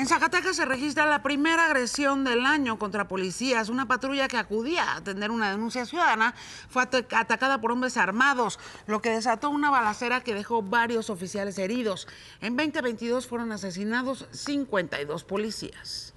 En Zacatecas se registra la primera agresión del año contra policías. Una patrulla que acudía a atender una denuncia ciudadana fue atacada por hombres armados, lo que desató una balacera que dejó varios oficiales heridos. En 2022 fueron asesinados 52 policías.